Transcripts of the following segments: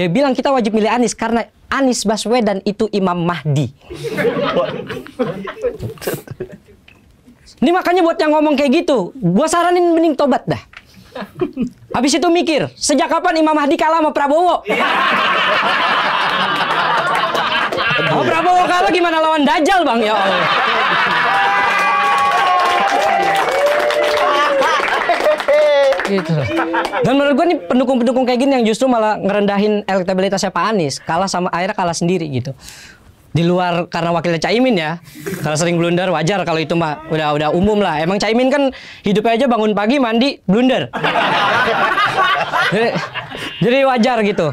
Dia bilang kita wajib milih Anies karena Anies Baswedan itu Imam Mahdi. Ini makanya buat yang ngomong kayak gitu, gua saranin mending tobat dah. Habis itu mikir, sejak kapan Imam Mahdi kalah sama Prabowo? Oh Prabowo kalah gimana lawan Dajjal bang ya Allah. gitu. Dan menurut gue nih pendukung-pendukung kayak gini yang justru malah ngerendahin elektabilitasnya Pak Anies, kalah sama akhirnya kalah sendiri gitu. Di luar karena wakilnya Caimin ya, kalau sering blunder wajar kalau itu mah udah udah umum lah. Emang Caimin kan hidup aja bangun pagi mandi blunder. jadi, eh, jadi wajar gitu.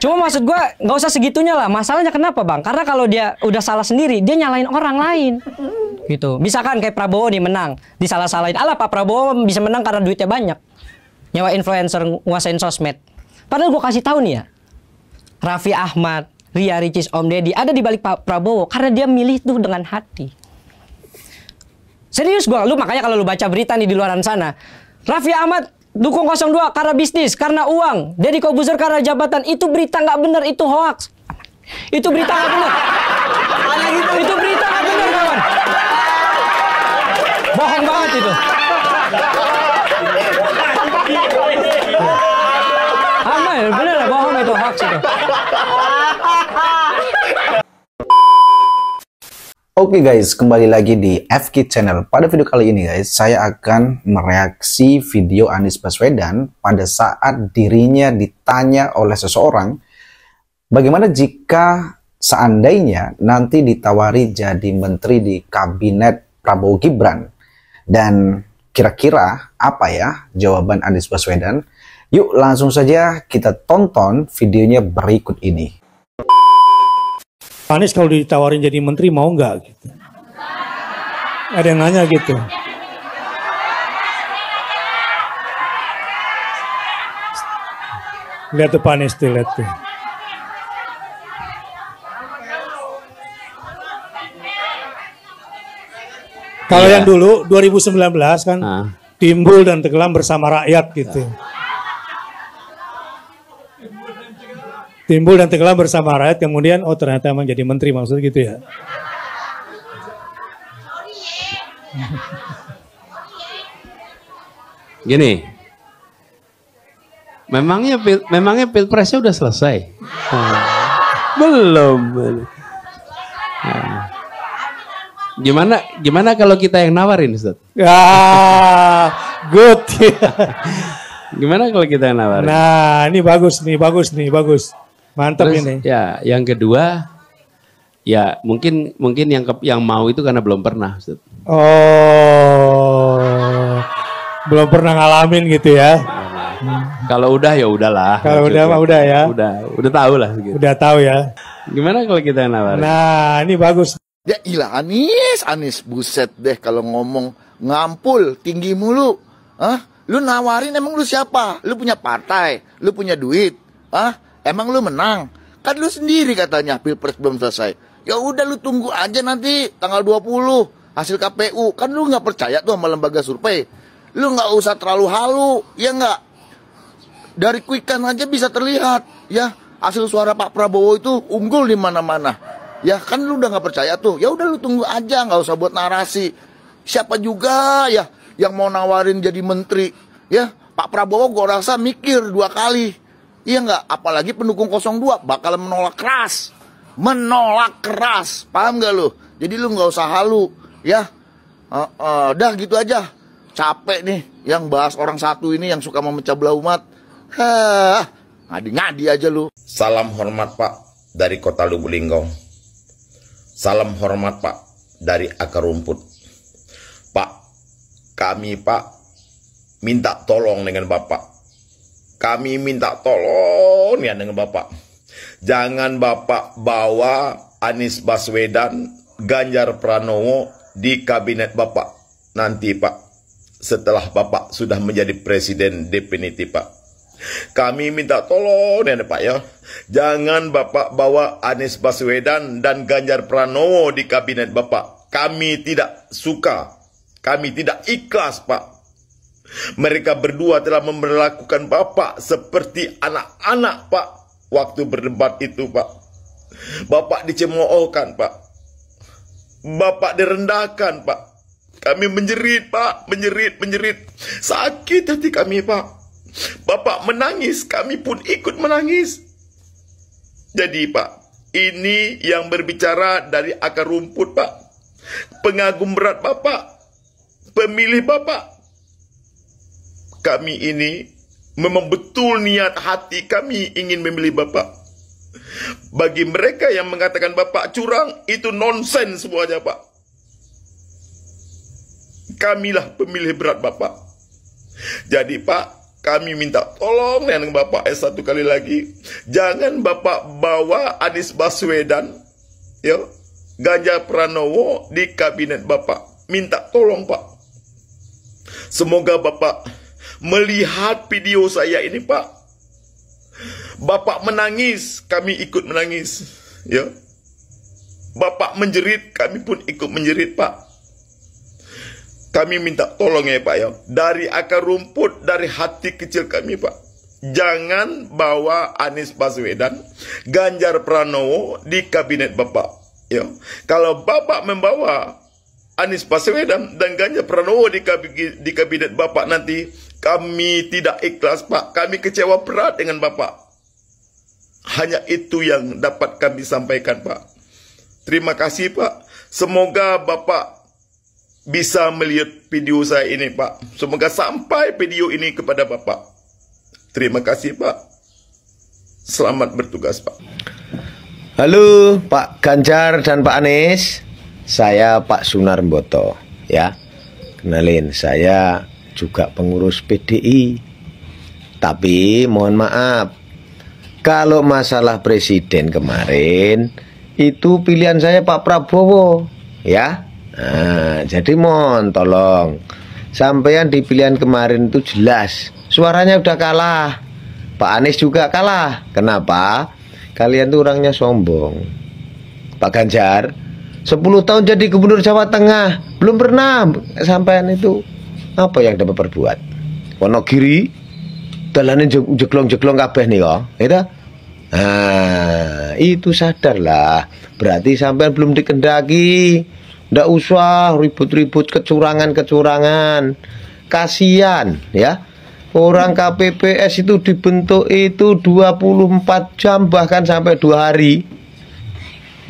Cuma maksud gue nggak usah segitunya lah. Masalahnya kenapa bang? Karena kalau dia udah salah sendiri, dia nyalain orang lain. Gitu. Misalkan kayak Prabowo nih menang, disalah-salahin. Alah Pak Prabowo bisa menang karena duitnya banyak. Nyawa influencer nguasain sosmed. Padahal gue kasih tahu nih ya, Raffi Ahmad, Ria Ricis, Om Deddy ada di balik Pak Prabowo karena dia milih tuh dengan hati. Serius gue, lu makanya kalau lu baca berita nih di luaran sana, Raffi Ahmad dukung 02 karena bisnis, karena uang, jadi kau buzzer karena jabatan, itu berita nggak benar, itu hoax. Itu berita nggak benar. Gitu. itu, berita nggak benar, kawan. Bohong banget itu. Aman, bener lah, bohong itu hoax itu. Oke okay guys, kembali lagi di FK Channel. Pada video kali ini guys, saya akan mereaksi video Anies Baswedan pada saat dirinya ditanya oleh seseorang bagaimana jika seandainya nanti ditawari jadi menteri di kabinet Prabowo Gibran dan kira-kira apa ya jawaban Anies Baswedan? Yuk langsung saja kita tonton videonya berikut ini. Anies kalau ditawarin jadi menteri mau nggak? Gitu. Ada yang nanya gitu. Lihat tuh Pak Anies tuh, lihat tuh. Kalau yeah. yang dulu 2019 kan ah. timbul dan tenggelam bersama rakyat gitu. Yeah. timbul dan tenggelam bersama rakyat kemudian oh ternyata jadi menteri maksud gitu ya gini memangnya pil, memangnya pilpresnya udah selesai belum nah. gimana gimana kalau kita yang nawarin Ustaz? ah good gimana kalau kita yang nawarin nah ini bagus nih bagus nih bagus Mantap Terus, ini. Ya, yang kedua ya mungkin mungkin yang ke, yang mau itu karena belum pernah. Ustaz. Oh. Belum pernah ngalamin gitu ya. Hmm. Kalau udah ya udahlah. Kalau udah gitu. mah udah ya. Udah, udah tahu lah gitu. Udah tahu ya. Gimana kalau kita nawarin? Nah, ini bagus. Ya ilah Anis, Anis buset deh kalau ngomong ngampul tinggi mulu. ah Lu nawarin emang lu siapa? Lu punya partai, lu punya duit. Hah? Emang lu menang? Kan lu sendiri katanya Pilpres belum selesai. Ya udah lu tunggu aja nanti tanggal 20 hasil KPU. Kan lu nggak percaya tuh sama lembaga survei. Lu nggak usah terlalu halu, ya nggak? Dari quick count aja bisa terlihat, ya hasil suara Pak Prabowo itu unggul di mana-mana. Ya kan lu udah nggak percaya tuh. Ya udah lu tunggu aja, nggak usah buat narasi. Siapa juga ya yang mau nawarin jadi menteri, ya Pak Prabowo gue rasa mikir dua kali Iya nggak? Apalagi pendukung 02 bakal menolak keras. Menolak keras. Paham nggak lu? Jadi lu nggak usah halu. Ya, uh, uh, dah gitu aja. Capek nih yang bahas orang satu ini yang suka memecah belah umat. Hah, ngadi-ngadi aja lu. Salam hormat Pak dari kota Lubulinggo. Salam hormat Pak dari akar rumput. Pak, kami Pak minta tolong dengan Bapak kami minta tolong ya dengan Bapak. Jangan Bapak bawa Anies Baswedan, Ganjar Pranowo di kabinet Bapak nanti Pak. Setelah Bapak sudah menjadi presiden definitif Pak. Kami minta tolong ya Pak ya. Jangan Bapak bawa Anies Baswedan dan Ganjar Pranowo di kabinet Bapak. Kami tidak suka. Kami tidak ikhlas Pak. Mereka berdua telah memperlakukan Bapak seperti anak-anak, Pak. Waktu berdebat itu, Pak. Bapak dicemoohkan, Pak. Bapak direndahkan, Pak. Kami menjerit, Pak. Menjerit, menjerit. Sakit hati kami, Pak. Bapak menangis, kami pun ikut menangis. Jadi, Pak, ini yang berbicara dari akar rumput, Pak. Pengagum berat Bapak. Pemilih Bapak kami ini memang betul niat hati kami ingin memilih Bapak. Bagi mereka yang mengatakan Bapak curang, itu nonsens semuanya Pak. Kamilah pemilih berat Bapak. Jadi Pak, kami minta tolong dengan Bapak eh, satu kali lagi jangan Bapak bawa Anies Baswedan ya Ganjar Pranowo di kabinet Bapak minta tolong Pak semoga Bapak melihat video saya ini Pak. Bapak menangis, kami ikut menangis. Ya. Bapak menjerit, kami pun ikut menjerit Pak. Kami minta tolong ya Pak ya. Dari akar rumput, dari hati kecil kami Pak. Jangan bawa Anies Baswedan, Ganjar Pranowo di kabinet Bapak. Ya. Kalau Bapak membawa Anies Baswedan dan Ganjar Pranowo di, kabinet, Bapak nanti kami tidak ikhlas Pak, kami kecewa berat dengan Bapak. Hanya itu yang dapat kami sampaikan Pak. Terima kasih Pak. Semoga Bapak bisa melihat video saya ini Pak. Semoga sampai video ini kepada Bapak. Terima kasih Pak. Selamat bertugas Pak. Halo Pak Ganjar dan Pak Anies. Saya Pak Sunar Mboto ya. Kenalin saya juga pengurus PDI. Tapi mohon maaf, kalau masalah presiden kemarin itu pilihan saya Pak Prabowo, ya. Nah, jadi mohon tolong sampean di pilihan kemarin itu jelas suaranya udah kalah. Pak Anies juga kalah. Kenapa? Kalian tuh orangnya sombong. Pak Ganjar 10 tahun jadi gubernur Jawa Tengah belum pernah sampean itu apa yang dapat perbuat Wonogiri dalane jeglong-jeglong kabeh nih kok itu sadar itu sadarlah. Berarti sampai belum dikendaki. Ndak usah ribut-ribut kecurangan-kecurangan. Kasian, ya. Orang KPPS itu dibentuk itu 24 jam bahkan sampai dua hari.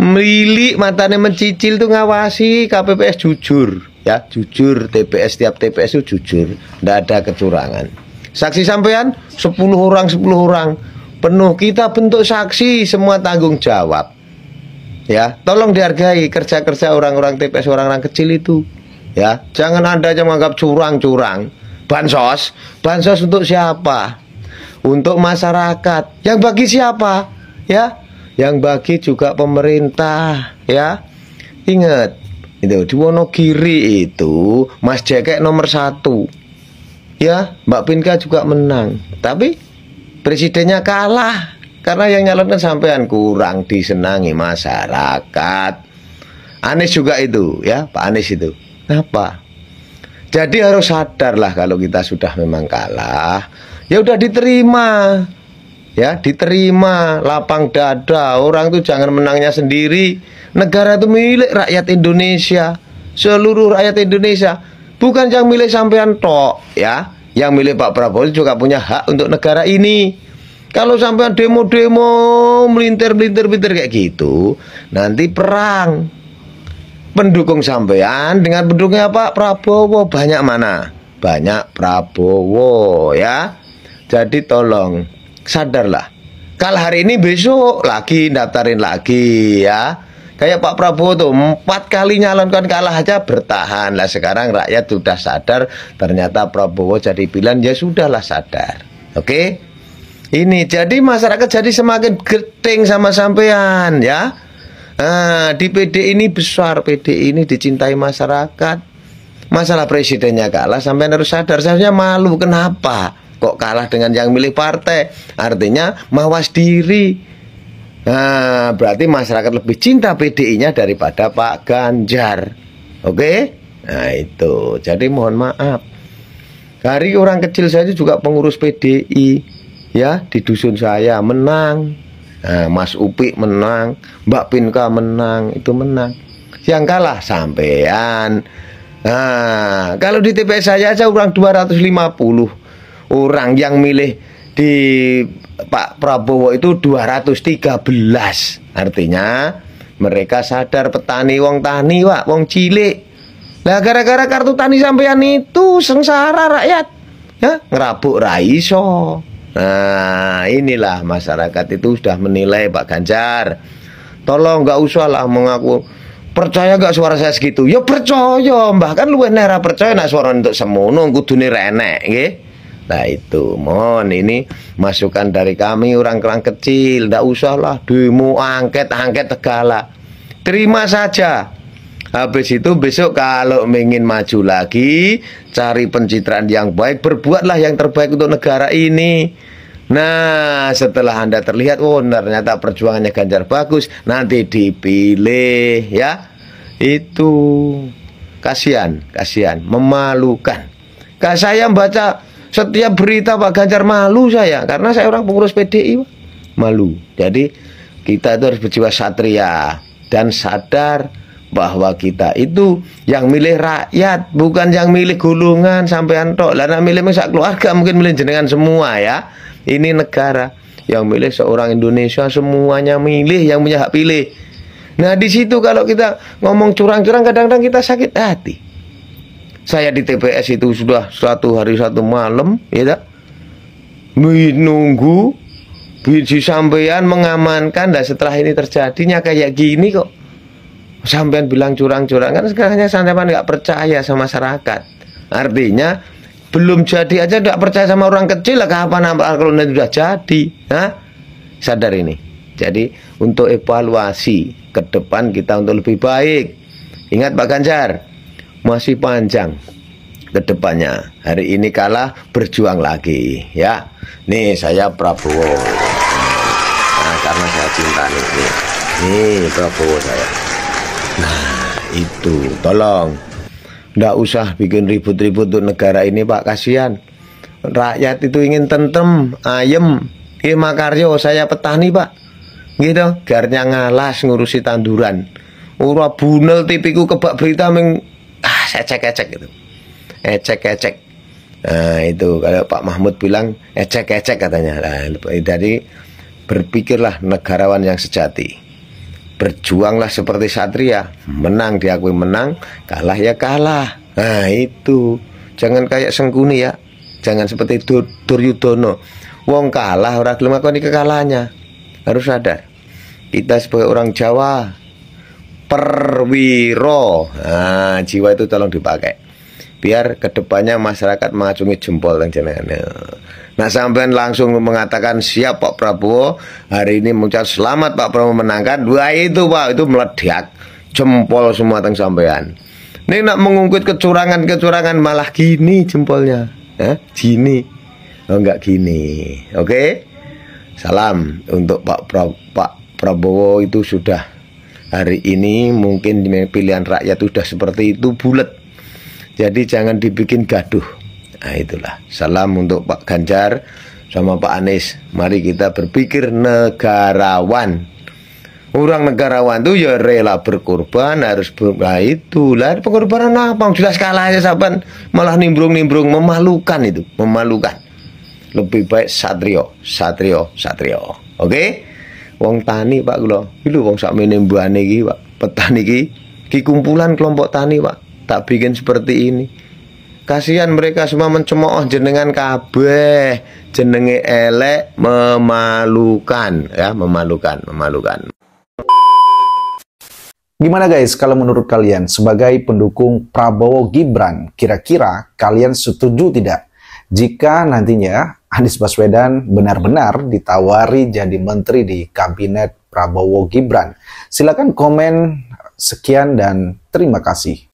milik matanya mencicil tuh ngawasi KPPS jujur ya jujur TPS tiap TPS itu jujur tidak ada kecurangan saksi sampean 10 orang 10 orang penuh kita bentuk saksi semua tanggung jawab ya tolong dihargai kerja-kerja orang-orang TPS orang-orang kecil itu ya jangan anda yang menganggap curang-curang bansos bansos untuk siapa untuk masyarakat yang bagi siapa ya yang bagi juga pemerintah ya ingat itu di Wonogiri itu Mas Jekek nomor satu ya Mbak Pinka juga menang tapi presidennya kalah karena yang nyalonkan sampean kurang disenangi masyarakat Anies juga itu ya Pak Anies itu kenapa jadi harus sadarlah kalau kita sudah memang kalah ya udah diterima ya diterima lapang dada orang tuh jangan menangnya sendiri Negara itu milik rakyat Indonesia, seluruh rakyat Indonesia, bukan yang milik sampean tok, ya. Yang milik Pak Prabowo juga punya hak untuk negara ini. Kalau sampean demo-demo melintir-melintir-melintir kayak gitu, nanti perang pendukung sampean dengan pendukungnya Pak Prabowo banyak mana? Banyak Prabowo ya. Jadi tolong sadarlah. Kalau hari ini besok lagi daftarin lagi ya. Kayak Pak Prabowo tuh empat kali nyalonkan kalah aja bertahan lah. Sekarang rakyat sudah sadar ternyata Prabowo jadi pilihan ya sudahlah sadar. Oke? Okay? Ini jadi masyarakat jadi semakin geting sama sampean ya. Nah, di PD ini besar, PD ini dicintai masyarakat. Masalah presidennya kalah sampai harus sadar seharusnya malu kenapa kok kalah dengan yang milih partai artinya mawas diri Nah, berarti masyarakat lebih cinta PDI-nya daripada Pak Ganjar. Oke? Nah, itu. Jadi mohon maaf. Dari orang kecil saya juga pengurus PDI ya di dusun saya menang. Nah, Mas Upi menang, Mbak Pinka menang, itu menang. Yang kalah sampean. Nah, kalau di TPS saya aja orang 250 orang yang milih di Pak Prabowo itu 213 artinya mereka sadar petani wong tani Pak wong cilik Nah gara-gara kartu tani sampean itu sengsara rakyat ya ngerabuk raiso nah inilah masyarakat itu sudah menilai Pak Ganjar tolong nggak usah lah mengaku percaya gak suara saya segitu ya percaya bahkan lu nera percaya nak suara untuk semono dunia renek gitu. Nah itu mohon ini masukan dari kami orang-orang kecil Tidak usahlah demo angket-angket segala Terima saja Habis itu besok kalau ingin maju lagi Cari pencitraan yang baik Berbuatlah yang terbaik untuk negara ini Nah setelah Anda terlihat Oh ternyata perjuangannya Ganjar bagus Nanti dipilih ya Itu kasian kasihan, memalukan Kak saya baca setiap berita Pak Ganjar malu saya karena saya orang pengurus PDI malu. Jadi kita itu harus berjiwa satria dan sadar bahwa kita itu yang milih rakyat bukan yang milih gulungan sampai antok lana milih misal keluarga mungkin milih jenengan semua ya ini negara yang milih seorang Indonesia semuanya milih yang punya hak pilih nah di situ kalau kita ngomong curang-curang kadang-kadang kita sakit hati saya di TPS itu sudah satu hari satu malam ya tak menunggu biji sampean mengamankan dan setelah ini terjadinya kayak gini kok sampean bilang curang-curang kan sekarangnya sampean nggak percaya sama masyarakat artinya belum jadi aja tidak percaya sama orang kecil lah kapan kalau nanti sudah jadi Hah? sadar ini jadi untuk evaluasi ke depan kita untuk lebih baik ingat Pak Ganjar masih panjang kedepannya. Hari ini kalah berjuang lagi ya. Nih saya Prabowo. Nah, karena saya cinta nih. Nih, Prabowo saya. Nah, itu tolong ndak usah bikin ribut-ribut untuk negara ini Pak kasihan. Rakyat itu ingin tentem ayem. Nggih makaryo saya petani Pak. Gitu, garnya ngalas ngurusi tanduran. ura bunel tipiku kebak berita meng ecek-ecek gitu. Ecek-ecek. Nah, itu kalau Pak Mahmud bilang ecek-ecek katanya. Nah, dari berpikirlah negarawan yang sejati. Berjuanglah seperti satria, menang diakui menang, kalah ya kalah. Nah, itu. Jangan kayak Sengkuni ya. Jangan seperti Dur Duryudono. Wong kalah ora gelem kekalahannya. Harus sadar. Kita sebagai orang Jawa perwiro. Nah, jiwa itu tolong dipakai. Biar kedepannya masyarakat mengacungi jempol dan jenengan. Nah, sampean langsung mengatakan siap Pak Prabowo. Hari ini mengucap selamat Pak Prabowo menangkan. Dua itu Pak, itu meledak jempol semua teng sampean. Ini nak mengungkit kecurangan-kecurangan malah gini jempolnya. Eh, gini. Oh, enggak gini. Oke. Okay? Salam untuk Pak pra Pak Prabowo itu sudah hari ini mungkin pilihan rakyat sudah seperti itu bulat jadi jangan dibikin gaduh nah itulah salam untuk Pak Ganjar sama Pak Anies mari kita berpikir negarawan orang negarawan tuh ya rela berkorban harus ber... nah itulah pengorbanan apa jelas saja saban malah nimbrung-nimbrung memalukan itu memalukan lebih baik satrio satrio satrio oke okay? wong tani Pak kula. Iki wong sak mbuane iki Pak, petani iki ki kumpulan kelompok tani Pak. Tak bikin seperti ini. Kasihan mereka semua mencemooh jenengan kabeh. Jenenge elek memalukan ya, memalukan, memalukan. Gimana guys kalau menurut kalian sebagai pendukung Prabowo Gibran kira-kira kalian setuju tidak jika nantinya Anies Baswedan benar-benar ditawari jadi menteri di kabinet Prabowo Gibran. Silakan komen. Sekian dan terima kasih.